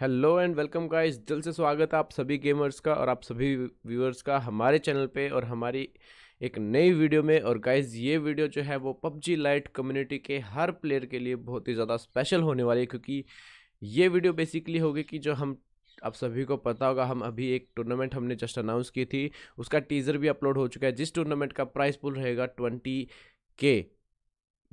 hello and welcome guys दिल से स्वागत है आप सभी गेमर्स का और आप सभी व्यूअर्स का हमारे चैनल पे और हमारी एक नई वीडियो में और गाइस ये वीडियो जो है वो पबजी लाइट कम्युनिटी के हर प्लेयर के लिए बहुत ही ज़्यादा स्पेशल होने वाली है क्योंकि ये वीडियो बेसिकली होगी कि जो हम आप सभी को पता होगा हम अभी एक टूर्नामेंट हमने जस्ट अनाउंस की थी उसका टीज़र भी अपलोड हो चुका है जिस टूर्नामेंट का प्राइस पुल रहेगा ट्वेंटी के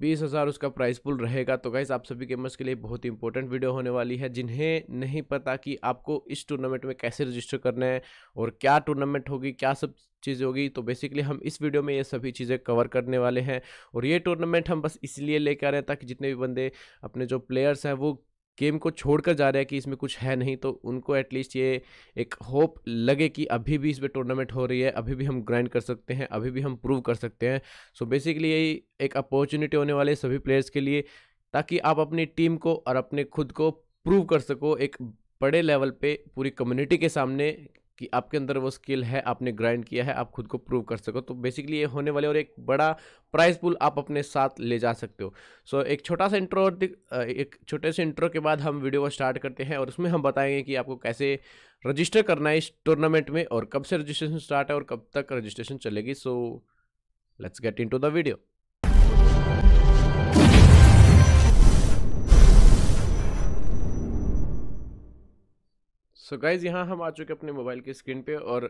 बीस हज़ार उसका प्राइस पुल रहेगा तो गाइज़ आप सभी गेमर्स के लिए बहुत ही इंपॉर्टेंट वीडियो होने वाली है जिन्हें नहीं पता कि आपको इस टूर्नामेंट में कैसे रजिस्टर करना है और क्या टूर्नामेंट होगी क्या सब चीज़ें होगी तो बेसिकली हम इस वीडियो में ये सभी चीज़ें कवर करने वाले हैं और ये टूर्नामेंट हम बस इसलिए लेकर आ रहे हैं ताकि जितने भी बंदे अपने जो प्लेयर्स हैं वो गेम को छोड़कर जा रहे हैं कि इसमें कुछ है नहीं तो उनको एटलीस्ट ये एक होप लगे कि अभी भी इसमें टूर्नामेंट हो रही है अभी भी हम ग्राइंड कर सकते हैं अभी भी हम प्रूव कर सकते हैं सो बेसिकली यही एक अपॉर्चुनिटी होने वाले सभी प्लेयर्स के लिए ताकि आप अपनी टीम को और अपने खुद को प्रूव कर सको एक बड़े लेवल पे पूरी कम्युनिटी के सामने कि आपके अंदर वो स्किल है आपने ग्राइंड किया है आप खुद को प्रूव कर सको तो बेसिकली ये होने वाले और एक बड़ा प्राइस पुल आप अपने साथ ले जा सकते हो सो so, एक छोटा सा इंट्रो एक छोटे से इंट्रो के बाद हम वीडियो को स्टार्ट करते हैं और उसमें हम बताएंगे कि आपको कैसे रजिस्टर करना है इस टूर्नामेंट में और कब से रजिस्ट्रेशन स्टार्ट है और कब तक रजिस्ट्रेशन चलेगी so let's get into the video so guys यहाँ हम आ चुके अपने मोबाइल की स्क्रीन पे और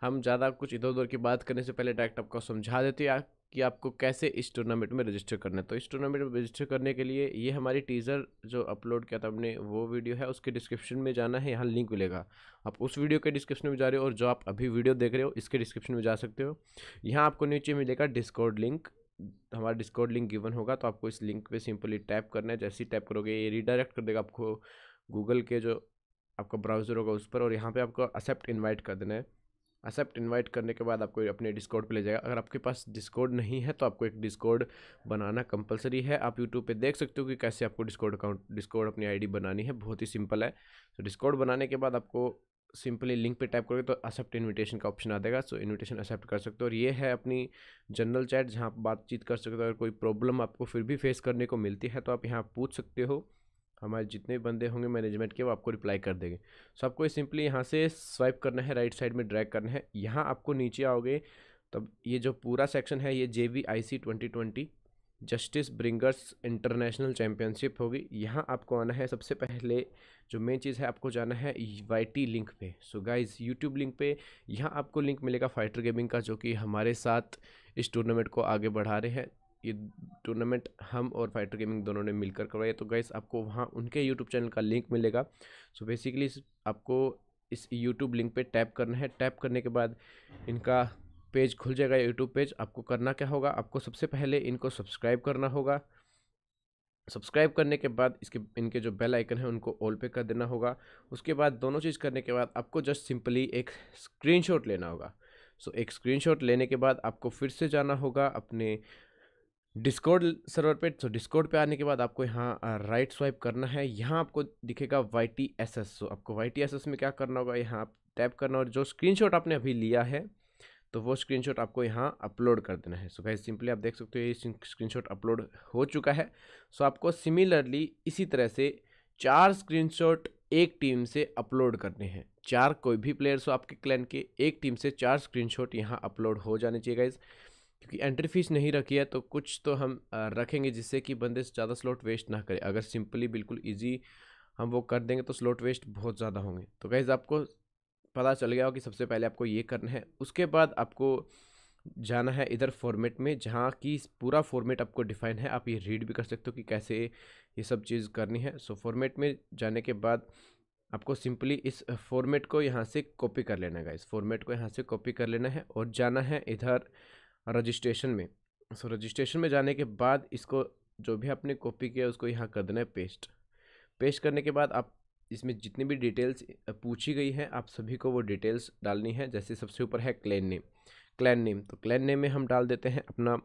हम ज़्यादा कुछ इधर उधर की बात करने से पहले डायरेक्ट आपको समझा देते हैं कि आपको कैसे इस टूर्नामेंट में रजिस्टर करना है तो इस टूर्नामेंट में रजिस्टर करने के लिए ये हमारी टीज़र जो अपलोड किया था हमने वो वीडियो है उसके डिस्क्रिप्शन में जाना है यहाँ लिंक मिलेगा आप उस वीडियो के डिस्क्रिप्शन में जा रहे हो और जो आप अभी वीडियो देख रहे हो इसके डिस्क्रिप्शन में जा सकते हो यहाँ आपको नीचे मिलेगा डिस्कॉर्ड लिंक हमारा डिस्कॉर्ड लिंक गिवन होगा तो आपको इस लिंक पर सिंपली टैप करना है जैसे ही टैप करोगे ये रिडायरेक्ट कर देगा आपको गूगल के जो आपका ब्राउज़र होगा उस पर और यहाँ पे आपको एक्सेप्ट इनवाइट कर देना है एक्सेप्ट इनवाइट करने के बाद आपको अपने डिस्कॉर्ड पे ले जाएगा अगर आपके पास डिस्कॉर्ड नहीं है तो आपको एक डिस्कॉर्ड बनाना कंपलसरी है आप यूट्यूब पे देख सकते हो कि कैसे आपको डिस्कॉर्ड अकाउंट डिस्कॉर्ड अपनी आईडी बनानी है बहुत ही सिंपल है तो डिस्कॉर्ड बनाने के बाद आपको सिंपली लिंक पे टाइप करोगे तो एक्सेप्ट इनविटेशन का ऑप्शन आ जाएगा सो इनविटेशन एक्सेप्ट कर सकते हो और ये है अपनी जनरल चैट जहाँ आप बातचीत कर सकते हो अगर कोई प्रॉब्लम आपको फिर भी फेस करने को मिलती है तो आप यहाँ पूछ सकते हो हमारे जितने भी बंदे होंगे मैनेजमेंट के वो आपको रिप्लाई कर देंगे सो आपको सिंपली यहाँ से स्वाइप करना है राइट साइड में ड्रैग करना है यहाँ आपको नीचे आओगे तब ये जो पूरा सेक्शन है ये J V I C twenty twenty justice bringers international championship होगी यहाँ आपको आना है सबसे पहले जो मेन चीज़ है आपको जाना है वाई टी लिंक पे सो गाइस यूट्यूब लिंक पे यहाँ आपको लिंक मिलेगा फाइटर गेमिंग का जो कि हमारे साथ इस टूर्नामेंट को आगे बढ़ा रहे हैं ये टूर्नामेंट हम और फाइटर गेमिंग दोनों ने मिलकर करवाया तो गैस आपको वहाँ उनके यूट्यूब चैनल का लिंक मिलेगा सो बेसिकली आपको इस यूट्यूब लिंक पे टैप करना है टैप करने के बाद इनका पेज खुल जाएगा यूट्यूब पेज आपको करना क्या होगा आपको सबसे पहले इनको सब्सक्राइब करना होगा सब्सक्राइब करने के बाद इसके इनके जो बेल आइकन है उनको ऑल पे कर देना होगा उसके बाद दोनों चीज़ करने के बाद आपको जस्ट सिंपली एक स्क्रीनशॉट लेना होगा सो so, एक स्क्रीनशॉट लेने के बाद आपको फिर से जाना होगा अपने डिस्कॉर्ड सर्वर पे सो डिस्कॉर्ड पे आने के बाद आपको यहाँ राइट स्वाइप करना है यहाँ आपको दिखेगा Y T S S so आपको वाई टी एस एस में क्या करना होगा यहाँ आप टैप करना और जो स्क्रीनशॉट आपने अभी लिया है तो वो स्क्रीनशॉट आपको यहाँ अपलोड कर देना है सो गाइस सिंपली आप देख सकते हो ये शॉट अपलोड हो चुका है सो आपको सिमिलरली इसी तरह से चार शॉट एक टीम से अपलोड करने हैं चार कोई भी प्लेयर्स हो आपके क्लैन के एक टीम से चार स्क्रीनशॉट यहाँ अपलोड हो जाने चाहिए गाइज़ क्योंकि एंट्री फीस नहीं रखी है तो कुछ तो हम रखेंगे जिससे कि बंदे ज़्यादा स्लॉट वेस्ट ना करें अगर सिंपली बिल्कुल ईजी हम वो कर देंगे तो स्लॉट वेस्ट बहुत ज़्यादा होंगे तो गैज़ आपको पता चल गया हो कि सबसे पहले आपको ये करना है उसके बाद आपको जाना है इधर फॉर्मेट में जहाँ की पूरा फॉर्मेट आपको डिफाइन है आप ये रीड भी कर सकते हो कि कैसे ये सब चीज़ करनी है सो फॉर्मेट में जाने के बाद आपको सिंपली इस फॉर्मेट को यहाँ से कॉपी कर लेना है इस फॉर्मेट को यहाँ से कॉपी कर लेना है और जाना है इधर रजिस्ट्रेशन में सो रजिस्ट्रेशन में जाने के बाद इसको जो भी आपने कॉपी किया उसको यहाँ कर देना है पेस्ट पेस्ट करने के बाद आप इसमें जितनी भी डिटेल्स पूछी गई है आप सभी को वो डिटेल्स डालनी है जैसे सबसे ऊपर है क्लैन नेम क्लैन नेम तो क्लैन नेम में हम डाल देते हैं अपना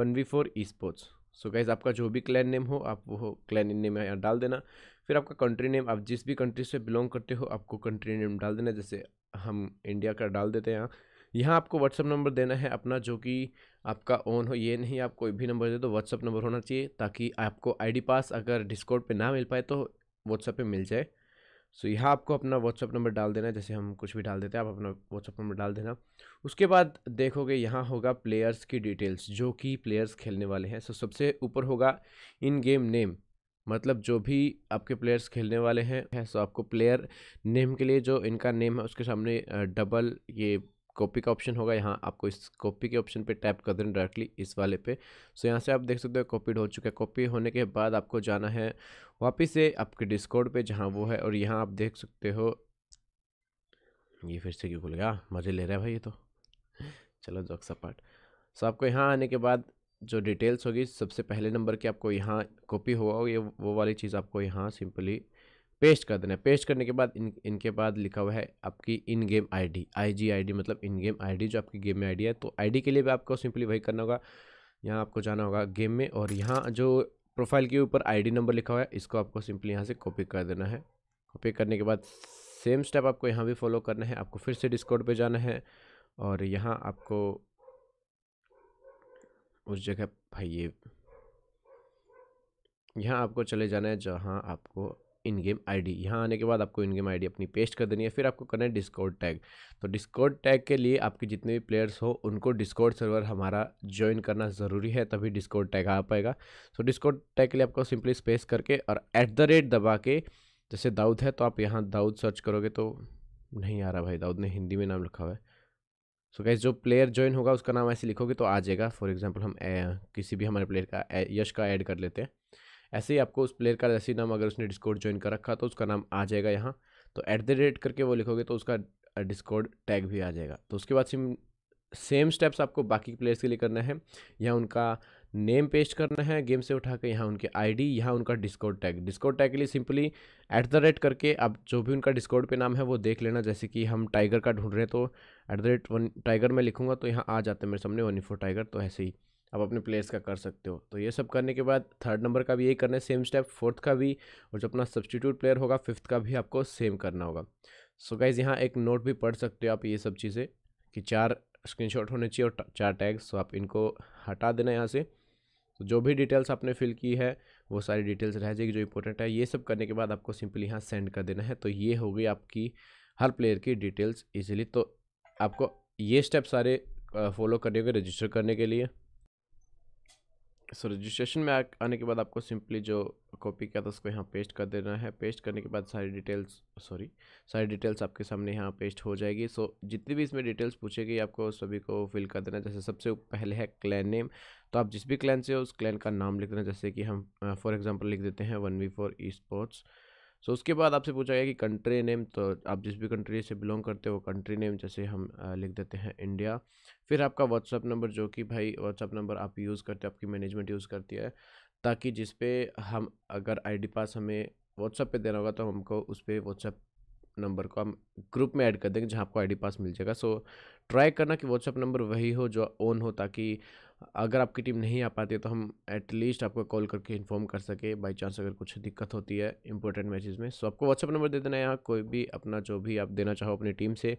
one V four esports so guys आपका जो भी क्लैन नेम हो आप वो क्लैन नेम यहाँ डाल देना फिर आपका कंट्री नेम आप जिस भी कंट्री से बिलोंग करते हो आपको कंट्री नेम डाल देना जैसे हम इंडिया का डाल देते हैं यहाँ यहाँ आपको व्हाट्सअप नंबर देना है अपना जो कि आपका ओन हो ये नहीं आप कोई भी नंबर दे दो व्हाट्सअप नंबर होना चाहिए ताकि आपको आईडी पास अगर डिस्काउंट पे ना मिल पाए तो व्हाट्सअप पे मिल जाए सो so, यहाँ आपको अपना व्हाट्सअप नंबर डाल देना है जैसे हम कुछ भी डाल देते हैं आप अपना व्हाट्सअप नंबर डाल देना उसके बाद देखोगे यहाँ होगा प्लेयर्स की डिटेल्स जो कि प्लेयर्स खेलने वाले हैं सो so, सबसे ऊपर होगा इन गेम नेम मतलब जो भी आपके प्लेयर्स खेलने वाले हैं सो so, आपको प्लेयर नेम के लिए जो इनका नेम है उसके सामने डबल ये कॉपी का ऑप्शन होगा यहाँ आपको इस कॉपी के ऑप्शन पे टैप कर देना डायरेक्टली इस वाले पे सो यहाँ से आप देख सकते हो कॉपीड हो चुका है कॉपी होने के बाद आपको जाना है वापस से आपके डिस्कॉर्ड पे जहाँ वो है और यहाँ आप देख सकते हो ये फिर से क्यों खुल गया मज़े ले रहा है भाई ये तो चलो जोक्सा पार्ट सो आपको यहाँ आने के बाद जो डिटेल्स होगी सबसे पहले नंबर की आपको यहाँ कॉपी हुआ होगी वो वाली चीज़ आपको यहाँ सिंपली पेस्ट कर देना है पेस्ट करने के बाद इन इनके बाद लिखा हुआ है आपकी in game ID IG ID मतलब इन गेम आईडी जो आपकी गेम में आईडी है तो आईडी के लिए भी आपको सिंपली वही करना होगा यहाँ आपको जाना होगा गेम में और यहाँ जो प्रोफाइल के ऊपर आईडी नंबर लिखा हुआ है इसको आपको सिंपली यहाँ से कॉपी कर देना है कॉपी करने के बाद सेम स्टेप आपको यहाँ भी फॉलो करना है आपको फिर से डिस्काउंट पर जाना है और यहाँ आपको उस जगह भाई ये यहाँ आपको चले जाना है जहाँ आपको इन गेम आईडी यहाँ आने के बाद आपको इन गेम आईडी अपनी पेस्ट कर देनी है फिर आपको करना है डिस्कॉर्ड टैग तो डिस्कॉर्ड टैग के लिए आपके जितने भी प्लेयर्स हो उनको डिस्कॉर्ड सर्वर हमारा ज्वाइन करना ज़रूरी है तभी डिस्कॉर्ड टैग आ पाएगा सो डिस्कॉर्ड टैग के लिए आपको सिंपली स्पेस करके और एट द रेट दबा के जैसे दाऊद है तो आप यहाँ दाऊद सर्च करोगे तो नहीं आ रहा भाई दाऊद ने हिंदी में नाम लिखा हुआ है सो so गैस जो प्लेयर ज्वाइन होगा उसका नाम ऐसे लिखोगे तो आ जाएगा फॉर एग्जाम्पल हम ए, किसी भी हमारे प्लेयर का ए, यश का ऐड कर लेते हैं ऐसे ही आपको उस प्लेयर का जैसे नाम अगर उसने डिस्कॉर्ड ज्वाइन कर रखा तो उसका नाम आ जाएगा यहाँ तो एट द रेट करके वो लिखोगे तो उसका डिस्कॉर्ड टैग भी आ जाएगा तो उसके बाद सिम सेम स्टेप्स आपको बाकी प्लेयर्स के लिए करना है यहाँ उनका नेम पेस्ट करना है गेम से उठा के यहाँ उनके आईडी यहाँ उनका डिस्कॉर्ड टैग डिस्कॉर्ड टैग के लिए सिंपली एट द रेट करके आप जो भी उनका डिस्कॉर्ड पे नाम है वो देख लेना जैसे कि हम टाइगर का ढूंढ रहे हैं तो at the rate one tiger में लिखूंगा तो यहाँ आ जाते हैं मेरे सामने वन टाइगर तो ऐसे ही आप अपने प्लेयर्स का कर सकते हो तो ये सब करने के बाद थर्ड नंबर का भी यही करना है सेम स्टेप फोर्थ का भी और जो अपना सब्सटीट्यूट प्लेयर होगा फिफ्थ का भी आपको सेम करना होगा सो गाइज़ यहाँ एक नोट भी पढ़ सकते हो आप ये सब चीज़ें कि चार स्क्रीनशॉट होने चाहिए और चार टैग्स तो आप इनको हटा देना यहाँ से तो जो भी डिटेल्स आपने फिल की है वो सारी डिटेल्स रह जाएगी जो इंपॉर्टेंट है ये सब करने के बाद आपको सिंपली यहाँ सेंड कर देना है तो ये हो गई आपकी हर प्लेयर की डिटेल्स इजीली तो आपको ये स्टेप सारे फॉलो करने होंगे रजिस्टर करने के लिए सो so, रजिस्ट्रेशन में आने के बाद आपको सिंपली जो कॉपी किया था उसको यहाँ पेस्ट कर देना है पेस्ट करने के बाद सारी डिटेल्स सॉरी सारी डिटेल्स आपके सामने यहाँ पेस्ट हो जाएगी सो so, जितनी भी इसमें डिटेल्स पूछेगी आपको सभी को फिल कर देना जैसे सबसे पहले है क्लैन नेम तो आप जिस भी क्लैन से हो उस क्लैन का नाम लिख देना जैसे कि हम फॉर एग्जाम्पल लिख देते हैं one V four esports so so, उसके बाद आपसे पूछा गया कि कंट्री नेम तो आप जिस भी कंट्री से बिलोंग करते हो कंट्री नेम जैसे हम लिख देते हैं इंडिया फिर आपका व्हाट्सअप नंबर जो कि भाई व्हाट्सअप नंबर आप यूज़ करते हो आपकी मैनेजमेंट यूज़ करती है ताकि जिस पे हम अगर आईडी पास हमें व्हाट्सअप पे देना होगा तो हमको उस पर व्हाट्सअप नंबर को हम ग्रुप में ऐड कर देंगे जहाँ आपको आईडी पास मिल जाएगा सो so, ट्राई करना कि व्हाट्सअप नंबर वही हो जो ऑन हो ताकि अगर आपकी टीम नहीं आ पाती है तो हम एटलीस्ट आपको कॉल करके इन्फॉर्म कर सके बाई चांस अगर कुछ दिक्कत होती है इंपॉर्टेंट मैचेस में सो आपको व्हाट्सअप नंबर दे देना है यहाँ कोई भी अपना जो भी आप देना चाहो अपनी टीम से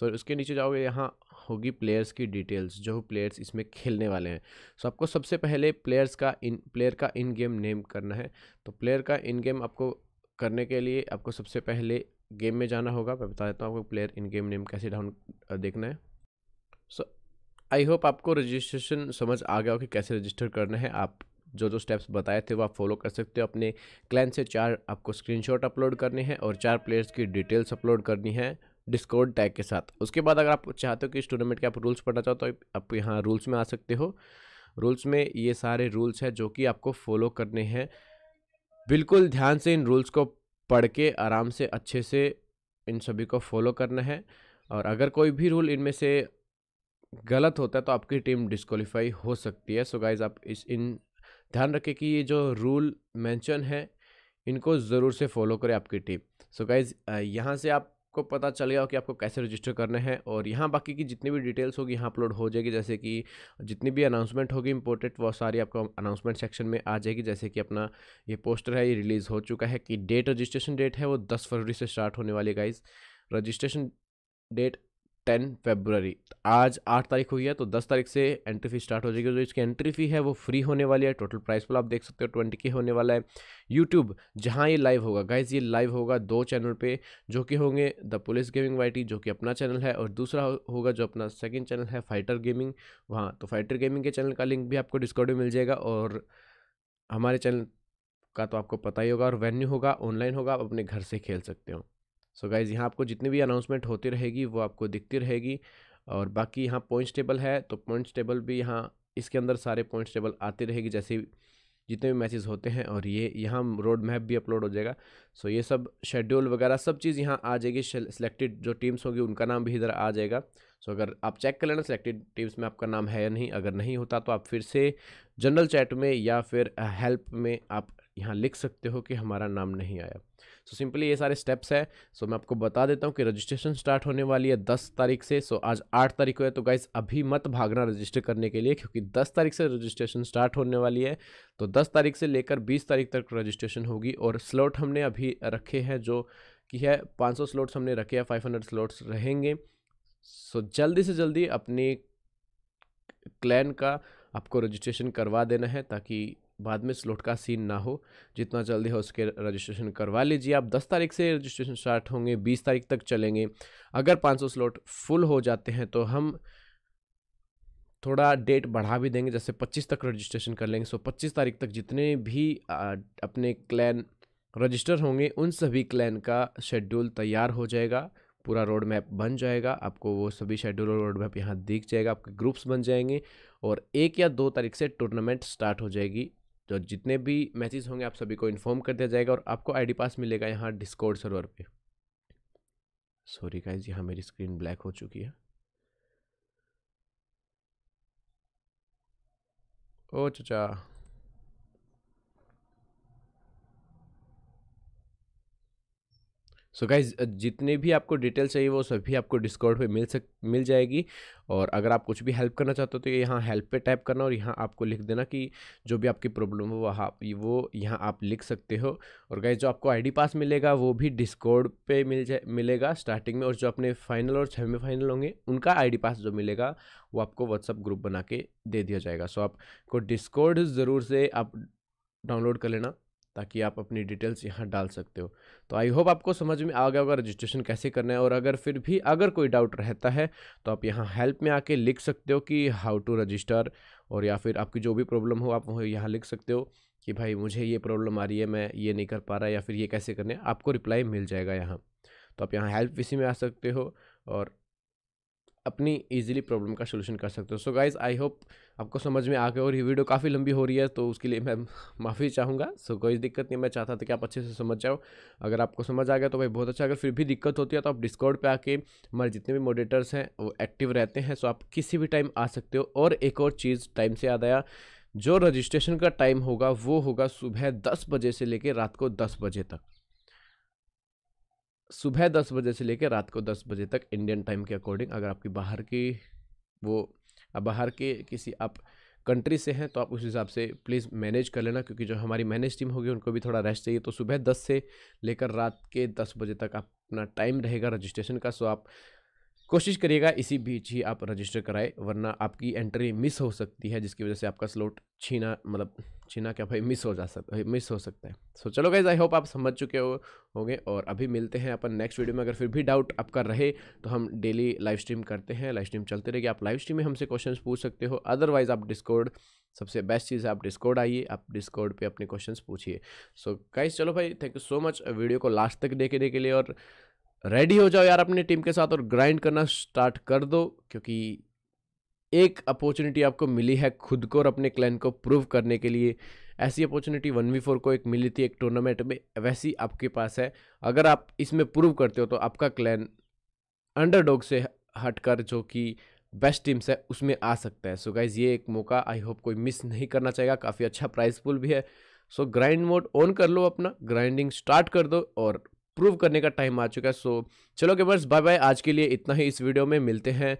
सो उसके नीचे जाओगे यहाँ होगी प्लेयर्स की डिटेल्स जो प्लेयर्स इसमें खेलने वाले हैं सो आपको सबसे पहले प्लेयर्स का इन प्लेयर का इन गेम नेम करना है तो प्लेयर का इन गेम आपको करने के लिए आपको सबसे पहले गेम में जाना होगा मैं बता देता हूँ आपको प्लेयर इन गेम नेम कैसे डाउन देखना है सो so, आई होप आपको रजिस्ट्रेशन समझ आ गया हो कि कैसे रजिस्टर करना है आप जो जो स्टेप्स बताए थे वो आप फॉलो कर सकते हो अपने क्लैन से चार आपको स्क्रीनशॉट अपलोड करने हैं और चार प्लेयर्स की डिटेल्स अपलोड करनी है डिस्कॉर्ड टैग के साथ उसके बाद अगर आप चाहते हो कि इस टूर्नामेंट के आप रूल्स पढ़ना चाहो तो आप यहाँ रूल्स में आ सकते हो रूल्स में ये सारे रूल्स हैं जो कि आपको फॉलो करने हैं बिल्कुल ध्यान से इन रूल्स को पढ़ के आराम से अच्छे से इन सभी को फॉलो करना है और अगर कोई भी रूल इनमें से गलत होता है तो आपकी टीम डिस्कालीफाई हो सकती है सो so गाइज आप इस इन ध्यान रखें कि ये जो रूल मेंशन है इनको ज़रूर से फॉलो करें आपकी टीम सो so गाइज यहाँ से आपको पता चल गया कि आपको कैसे रजिस्टर करने हैं और यहाँ बाकी की जितनी भी डिटेल्स होगी यहाँ अपलोड हो जाएगी जैसे कि जितनी भी अनाउंसमेंट होगी इंपॉर्टेंट वो सारी आपको अनाउंसमेंट सेक्शन में आ जाएगी जैसे कि अपना ये पोस्टर है ये रिलीज़ हो चुका है कि डेट रजिस्ट्रेशन डेट है वो दस फरवरी से स्टार्ट होने वाली guys registration date ten February आज आठ तारीख हुई है तो दस तारीख से एंट्री फी स्टार्ट हो जाएगी जो इसकी एंट्री फी है वो फ्री होने वाली है टोटल प्राइस पर आप देख सकते हो ट्वेंटी के होने वाला है यूट्यूब जहाँ ये लाइव होगा गाइज ये लाइव होगा दो चैनल पे जो कि होंगे द पुलिस गेमिंग वाई जो कि अपना चैनल है और दूसरा होगा जो अपना सेकेंड चैनल है फाइटर गेमिंग वहाँ तो फाइटर गेमिंग के चैनल का लिंक भी आपको डिस्काउंट में मिल जाएगा और हमारे चैनल का तो आपको पता ही होगा और वेन्यू होगा ऑनलाइन होगा आप अपने घर से खेल सकते हो सो गाइज़ यहाँ आपको जितनी भी अनाउंसमेंट होती रहेगी वो आपको दिखती रहेगी और बाकी यहाँ पॉइंट्स टेबल है तो पॉइंट्स टेबल भी यहाँ इसके अंदर सारे पॉइंट्स टेबल आती रहेगी जैसे जितने भी मैसेज होते हैं और ये यहाँ रोड मैप भी अपलोड हो जाएगा सो ये सब शेड्यूल वगैरह सब चीज़ यहाँ आ जाएगी सिलेक्टेड जो टीम्स होगी उनका नाम भी इधर आ जाएगा सो अगर आप चेक कर लेना सिलेक्टेड टीम्स में आपका नाम है या नहीं अगर नहीं होता तो आप फिर से जनरल चैट में या फिर हेल्प में आप यहाँ लिख सकते हो कि हमारा नाम नहीं आया सो सिंपली ये सारे स्टेप्स हैं सो मैं आपको बता देता हूँ कि रजिस्ट्रेशन स्टार्ट होने वाली है दस तारीख से सो आज आठ तारीख है तो गाइज अभी मत भागना रजिस्टर करने के लिए क्योंकि दस तारीख से रजिस्ट्रेशन स्टार्ट होने वाली है तो दस तारीख से लेकर बीस तारीख तक रजिस्ट्रेशन होगी और स्लॉट हमने अभी रखे हैं जो कि है सौ स्लॉट्स हमने रखे हैं हंड्रेड स्लॉट्स रहेंगे सो so, जल्दी से जल्दी अपने क्लैन का आपको रजिस्ट्रेशन करवा देना है ताकि बाद में स्लॉट का सीन ना हो जितना जल्दी हो उसके रजिस्ट्रेशन करवा लीजिए आप 10 तारीख से रजिस्ट्रेशन स्टार्ट होंगे 20 तारीख तक चलेंगे अगर 500 स्लॉट फुल हो जाते हैं तो हम थोड़ा डेट बढ़ा भी देंगे जैसे 25 तक रजिस्ट्रेशन कर लेंगे सो 25 तारीख तक जितने भी अपने क्लैन रजिस्टर होंगे उन सभी क्लैन का शेड्यूल तैयार हो जाएगा पूरा रोड मैप बन जाएगा आपको वो सभी शेड्यूल और रोड मैप यहाँ दिख जाएगा आपके ग्रुप्स बन जाएंगे और एक या दो तारीख से टूर्नामेंट स्टार्ट हो जाएगी तो जितने भी मैचेस होंगे आप सभी को इन्फॉर्म कर दिया जाएगा और आपको आईडी पास मिलेगा यहाँ डिस्कॉर्ड सर्वर पे सॉरी गाइज यहाँ मेरी स्क्रीन ब्लैक हो चुकी है ओ चचा सो so गाइज जितने भी आपको डिटेल चाहिए वो सभी आपको डिस्काउंट पे मिल सक मिल जाएगी और अगर आप कुछ भी हेल्प करना चाहते हो तो यहाँ हेल्प पे टाइप करना और यहाँ आपको लिख देना कि जो भी आपकी प्रॉब्लम हो वह वो यहाँ आप लिख सकते हो और गाइज जो आपको आईडी पास मिलेगा वो भी डिस्काउंट पे मिल जाए मिलेगा स्टार्टिंग में और जो अपने फाइनल और फाइनल होंगे उनका आई पास जो मिलेगा वो आपको व्हाट्सअप ग्रुप बना के दे दिया जाएगा सो so आपको डिस्काउंट ज़रूर से आप डाउनलोड कर लेना ताकि आप अपनी डिटेल्स यहाँ डाल सकते हो तो आई होप आपको समझ में आ गया होगा रजिस्ट्रेशन कैसे करना है और अगर फिर भी अगर कोई डाउट रहता है तो आप यहाँ हेल्प में आके लिख सकते हो कि हाउ टू रजिस्टर और या फिर आपकी जो भी प्रॉब्लम हो आप वहाँ यहाँ लिख सकते हो कि भाई मुझे ये प्रॉब्लम आ रही है मैं ये नहीं कर पा रहा या फिर ये कैसे करना है आपको रिप्लाई मिल जाएगा यहाँ तो आप यहाँ हेल्प इसी में आ सकते हो और अपनी इजीली प्रॉब्लम का सोल्यूशन कर सकते हो सो गाइज आई होप आपको समझ में आ गया और ये वीडियो काफ़ी लंबी हो रही है तो उसके लिए मैं माफ़ी चाहूँगा सो so, कोई दिक्कत नहीं मैं चाहता था कि आप अच्छे से समझ जाओ अगर आपको समझ आ गया तो भाई बहुत अच्छा अगर फिर भी दिक्कत होती है तो आप डिस्कॉर्ड पे आके हमारे जितने भी मॉडिटर्स हैं वो एक्टिव रहते हैं सो so, आप किसी भी टाइम आ सकते हो और एक और चीज़ टाइम से याद आया जो रजिस्ट्रेशन का टाइम होगा वो होगा सुबह दस बजे से लेकर रात को दस बजे तक सुबह दस बजे से लेकर रात को दस बजे तक इंडियन टाइम के अकॉर्डिंग अगर आपकी बाहर की वो बाहर के किसी आप कंट्री से हैं तो आप उस हिसाब से प्लीज़ मैनेज कर लेना क्योंकि जो हमारी मैनेज टीम होगी उनको भी थोड़ा रेस्ट चाहिए तो सुबह दस से लेकर रात के दस बजे तक अपना टाइम रहेगा रजिस्ट्रेशन का सो आप कोशिश करिएगा इसी बीच ही आप रजिस्टर कराएं वरना आपकी एंट्री मिस हो सकती है जिसकी वजह से आपका स्लॉट छीना मतलब छीना क्या भाई मिस हो जा सकता है मिस हो सकता है सो चलो गाइज आई होप आप समझ चुके हो होंगे और अभी मिलते हैं अपन नेक्स्ट वीडियो में अगर फिर भी डाउट आपका रहे तो हम डेली लाइव स्ट्रीम करते हैं लाइव स्ट्रीम चलते रहेगी आप लाइव स्ट्रीम में हमसे क्वेश्चंस पूछ सकते हो अदरवाइज आप डिस्कॉर्ड सबसे बेस्ट चीज़ है आप डिस्कॉर्ड आइए आप डिस्कॉर्ड पर अपने क्वेश्चन पूछिए सो गाइज चलो भाई thank you so much video को लास्ट तक देखने के लिए और रेडी हो जाओ यार अपने टीम के साथ और ग्राइंड करना स्टार्ट कर दो क्योंकि एक अपॉर्चुनिटी आपको मिली है खुद को और अपने क्लैन को प्रूव करने के लिए ऐसी अपॉर्चुनिटी वन वी फोर को एक मिली थी एक टूर्नामेंट में वैसी आपके पास है अगर आप इसमें प्रूव करते हो तो आपका क्लैन अंडरडॉग से हटकर जो कि बेस्ट टीम्स है उसमें आ सकता है सो so गाइज ये एक मौका आई होप कोई मिस नहीं करना चाहेगा काफ़ी अच्छा प्राइस पुल भी है सो ग्राइंड मोड ऑन कर लो अपना ग्राइंडिंग स्टार्ट कर दो और प्रूव करने का टाइम आ चुका है सो so, चलो गेमर्स बाय बाय आज के लिए इतना ही इस वीडियो में मिलते हैं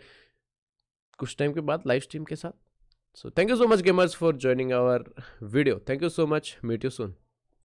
कुछ टाइम के बाद लाइव स्ट्रीम के साथ so thank you so much gamers for joining our video thank you so much meet you soon